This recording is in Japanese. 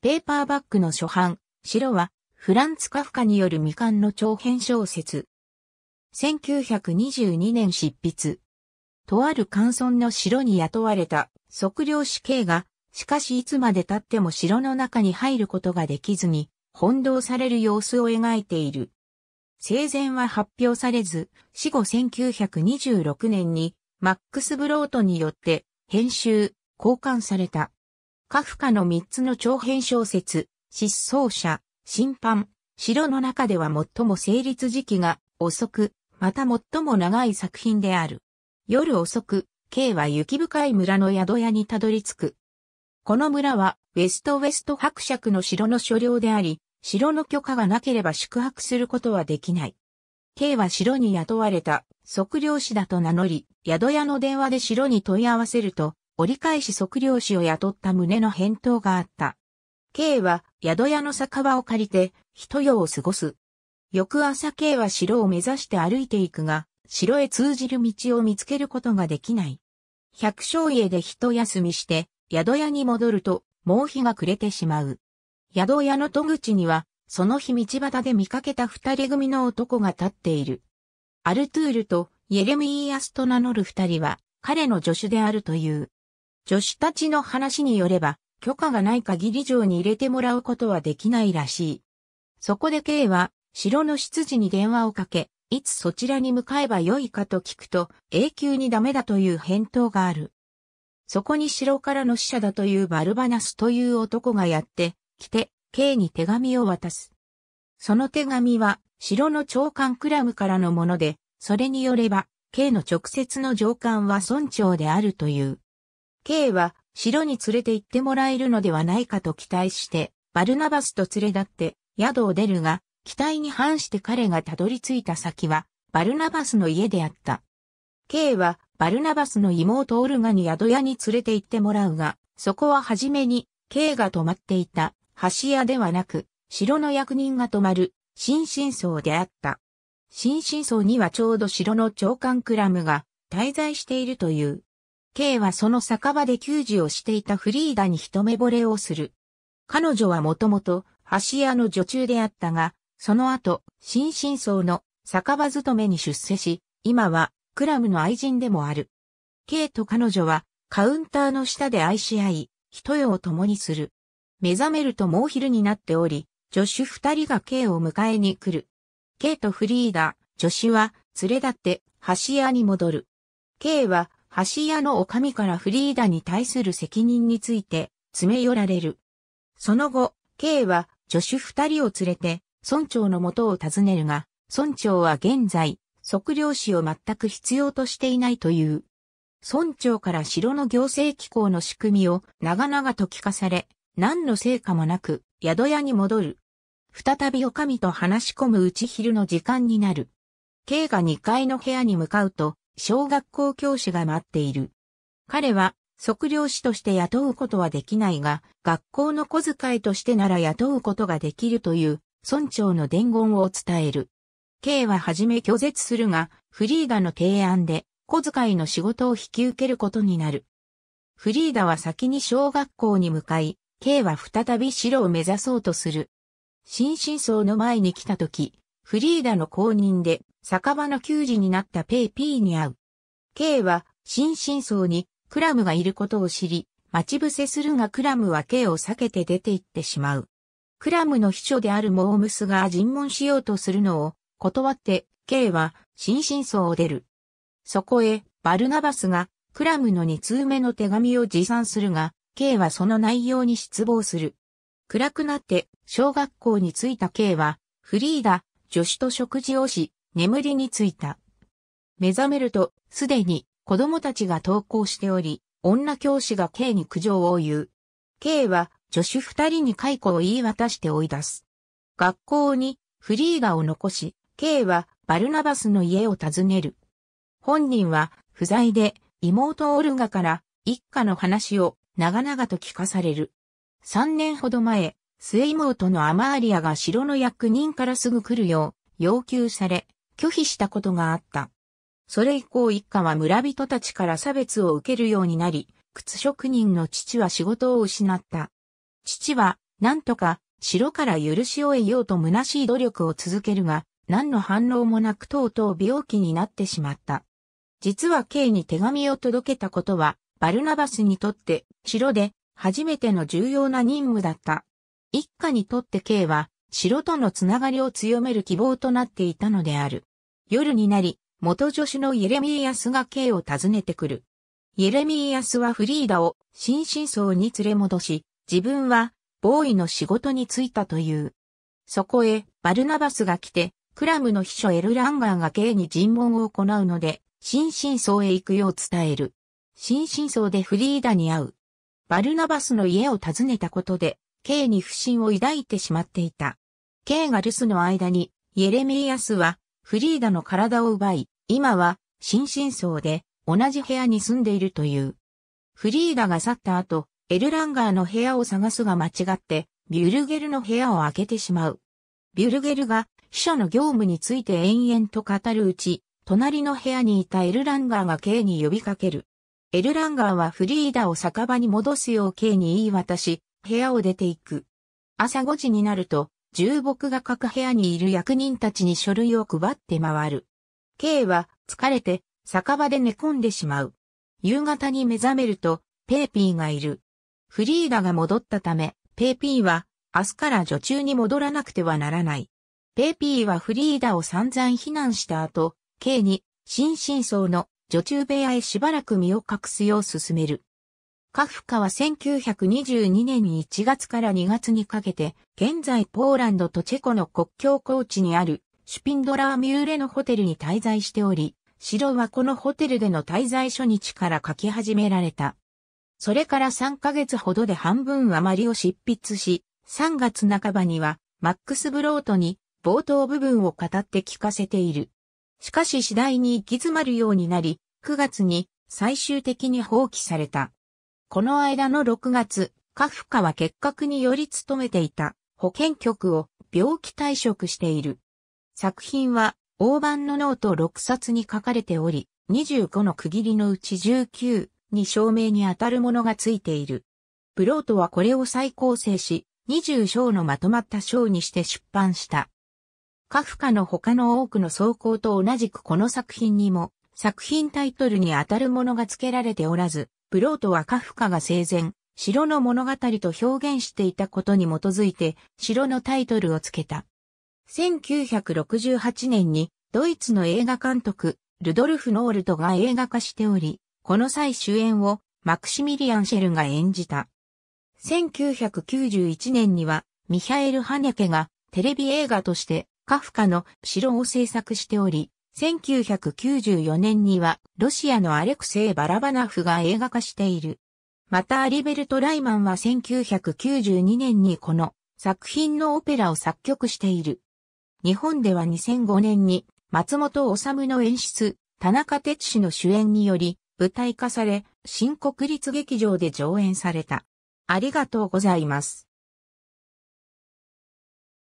ペーパーバックの初版、白は、フランツ・カフカによる未完の長編小説。1922年執筆。とある乾村の城に雇われた測量士 K が、しかしいつまで経っても城の中に入ることができずに、翻弄される様子を描いている。生前は発表されず、死後1926年に、マックス・ブロートによって、編集、交換された。カフカの三つの長編小説、失踪者、審判、城の中では最も成立時期が遅く、また最も長い作品である。夜遅く、K は雪深い村の宿屋にたどり着く。この村は、ウェストウェスト伯爵の城の所領であり、城の許可がなければ宿泊することはできない。K は城に雇われた測量士だと名乗り、宿屋の電話で城に問い合わせると、折り返し測量士を雇った旨の返答があった。K は宿屋の酒場を借りて一夜を過ごす。翌朝 K は城を目指して歩いていくが、城へ通じる道を見つけることができない。百姓家で一休みして、宿屋に戻ると、もう日が暮れてしまう。宿屋の戸口には、その日道端で見かけた二人組の男が立っている。アルトゥールとイエレミーアスと名乗る二人は、彼の助手であるという。女子たちの話によれば、許可がない限り城に入れてもらうことはできないらしい。そこで K は、城の執事に電話をかけ、いつそちらに向かえばよいかと聞くと、永久にダメだという返答がある。そこに城からの死者だというバルバナスという男がやって、来て、K に手紙を渡す。その手紙は、城の長官クラムからのもので、それによれば、K の直接の上官は村長であるという。K は城に連れて行ってもらえるのではないかと期待して、バルナバスと連れ立って宿を出るが、期待に反して彼がたどり着いた先は、バルナバスの家であった。K は、バルナバスの妹オルガに宿屋に連れて行ってもらうが、そこは初めに、K が泊まっていた、橋屋ではなく、城の役人が泊まる、新神層であった。新神層にはちょうど城の長官クラムが滞在しているという。K はその酒場で給仕をしていたフリーダに一目惚れをする。彼女はもともと橋屋の女中であったが、その後、新進層の酒場勤めに出世し、今はクラムの愛人でもある。K と彼女はカウンターの下で愛し合い、一夜を共にする。目覚めるともう昼になっており、助手二人が K を迎えに来る。K とフリーダ、助手は連れ立って橋屋に戻る。K は橋屋の女将からフリーダに対する責任について詰め寄られる。その後、K は助手二人を連れて村長の元を訪ねるが、村長は現在、測量士を全く必要としていないという。村長から城の行政機構の仕組みを長々と聞かされ、何の成果もなく宿屋に戻る。再び女将と話し込むうち昼の時間になる。K が2階の部屋に向かうと、小学校教師が待っている。彼は測量士として雇うことはできないが、学校の小遣いとしてなら雇うことができるという村長の伝言を伝える。K ははじめ拒絶するが、フリーダの提案で小遣いの仕事を引き受けることになる。フリーダは先に小学校に向かい、K は再び城を目指そうとする。新真相の前に来た時、フリーダの後任で、酒場の給仕になったペイピーに会う。K は、心身層に、クラムがいることを知り、待ち伏せするがクラムは K を避けて出て行ってしまう。クラムの秘書であるモームスが尋問しようとするのを断って、K は心身層を出る。そこへ、バルナバスがクラムの二通目の手紙を持参するが、K はその内容に失望する。暗くなって小学校に着いた K は、フリーダ、助手と食事をし、眠りについた。目覚めると、すでに子供たちが登校しており、女教師が K に苦情を言う。K は助手二人に解雇を言い渡して追い出す。学校にフリーガを残し、K はバルナバスの家を訪ねる。本人は不在で妹オルガから一家の話を長々と聞かされる。三年ほど前、末妹のアマーリアが城の役人からすぐ来るよう要求され、拒否したことがあった。それ以降一家は村人たちから差別を受けるようになり、靴職人の父は仕事を失った。父は、なんとか、城から許しを得ようと虚しい努力を続けるが、何の反応もなくとうとう病気になってしまった。実は K に手紙を届けたことは、バルナバスにとって、城で、初めての重要な任務だった。一家にとって K は城とのつながりを強める希望となっていたのである。夜になり、元助手のイエレミーアスが K を訪ねてくる。イエレミーアスはフリーダを新真相に連れ戻し、自分はボーイの仕事に就いたという。そこへバルナバスが来て、クラムの秘書エルランガーが K に尋問を行うので、新真相へ行くよう伝える。新真相でフリーダに会う。バルナバスの家を訪ねたことで、K に不信を抱いてしまっていた。K が留守の間に、イエレミーアスは、フリーダの体を奪い、今は、心身層で、同じ部屋に住んでいるという。フリーダが去った後、エルランガーの部屋を探すが間違って、ビュルゲルの部屋を開けてしまう。ビュルゲルが、秘書の業務について延々と語るうち、隣の部屋にいたエルランガーが K に呼びかける。エルランガーはフリーダを酒場に戻すよう K に言い渡し、部屋を出ていく。朝5時になると、重木が各部屋にいる役人たちに書類を配って回る。K は疲れて酒場で寝込んでしまう。夕方に目覚めると、ペーピーがいる。フリーダが戻ったため、ペーピーは明日から女中に戻らなくてはならない。ペーピーはフリーダを散々非難した後、K に、新真相の女中部屋へしばらく身を隠すよう勧める。カフカは1922年1月から2月にかけて、現在ポーランドとチェコの国境高地にあるシュピンドラーミューレのホテルに滞在しており、城はこのホテルでの滞在初日から書き始められた。それから3ヶ月ほどで半分余りを執筆し、3月半ばにはマックス・ブロートに冒頭部分を語って聞かせている。しかし次第に行き詰まるようになり、9月に最終的に放棄された。この間の6月、カフカは結核により勤めていた保健局を病気退職している。作品は、大判のノート6冊に書かれており、25の区切りのうち19に証明に当たるものがついている。プロートはこれを再構成し、20章のまとまった章にして出版した。カフカの他の多くの走行と同じくこの作品にも、作品タイトルに当たるものが付けられておらず、ブロートはカフカが生前、城の物語と表現していたことに基づいて、城のタイトルをつけた。1968年に、ドイツの映画監督、ルドルフ・ノールトが映画化しており、この際主演をマクシミリアン・シェルが演じた。1991年には、ミハエル・ハネケがテレビ映画としてカフカの城を制作しており、1994年にはロシアのアレクセイ・バラバナフが映画化している。またアリベルト・ライマンは1992年にこの作品のオペラを作曲している。日本では2005年に松本治の演出、田中哲司の主演により舞台化され、新国立劇場で上演された。ありがとうございます。